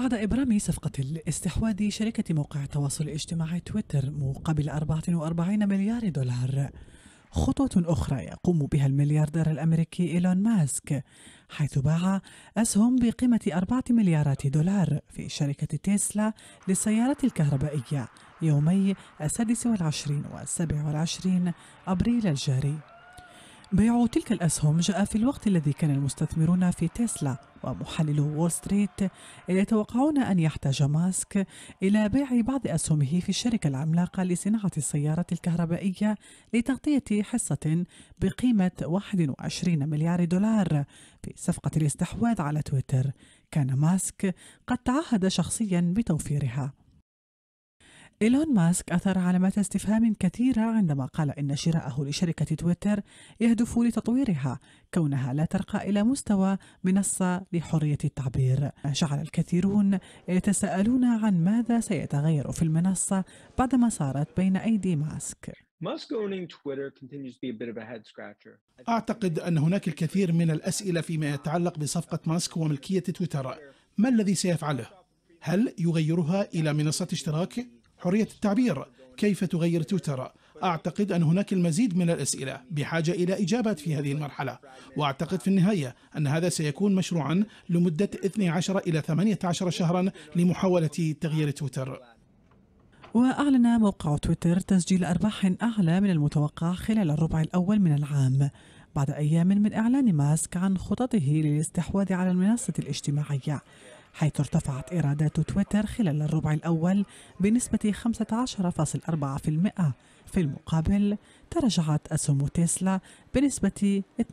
بعد إبرام صفقة الاستحواذ شركة موقع التواصل الاجتماعي تويتر مقابل 44 مليار دولار خطوة أخرى يقوم بها الملياردير الأمريكي إيلون ماسك حيث باع أسهم بقيمة أربعة مليارات دولار في شركة تيسلا للسيارات الكهربائية يومي السادس والعشرين والسابع والعشرين أبريل الجاري بيع تلك الأسهم جاء في الوقت الذي كان المستثمرون في تيسلا ومحللو وول ستريت يتوقعون أن يحتاج ماسك إلى بيع بعض أسهمه في الشركة العملاقة لصناعة السيارات الكهربائية لتغطية حصة بقيمة 21 مليار دولار في صفقة الاستحواذ على تويتر كان ماسك قد تعهد شخصيا بتوفيرها إيلون ماسك أثر علامات استفهام كثيرة عندما قال إن شراءه لشركة تويتر يهدف لتطويرها كونها لا ترقى إلى مستوى منصة لحرية التعبير جعل الكثيرون يتساءلون عن ماذا سيتغير في المنصة بعدما صارت بين أيدي ماسك أعتقد أن هناك الكثير من الأسئلة فيما يتعلق بصفقة ماسك وملكية تويتر ما الذي سيفعله؟ هل يغيرها إلى منصة اشتراك؟ حرية التعبير كيف تغير تويتر أعتقد أن هناك المزيد من الأسئلة بحاجة إلى إجابات في هذه المرحلة وأعتقد في النهاية أن هذا سيكون مشروعا لمدة 12 إلى 18 شهرا لمحاولة تغيير تويتر وأعلن موقع تويتر تسجيل أرباح أعلى من المتوقع خلال الربع الأول من العام بعد أيام من إعلان ماسك عن خططه للاستحواذ على المنصة الاجتماعية حيث ارتفعت إيرادات تويتر خلال الربع الأول بنسبة 15.4% في المقابل تراجعت أسهم تسلا بنسبة 12%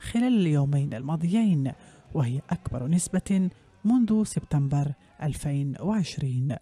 خلال اليومين الماضيين وهي أكبر نسبة منذ سبتمبر 2020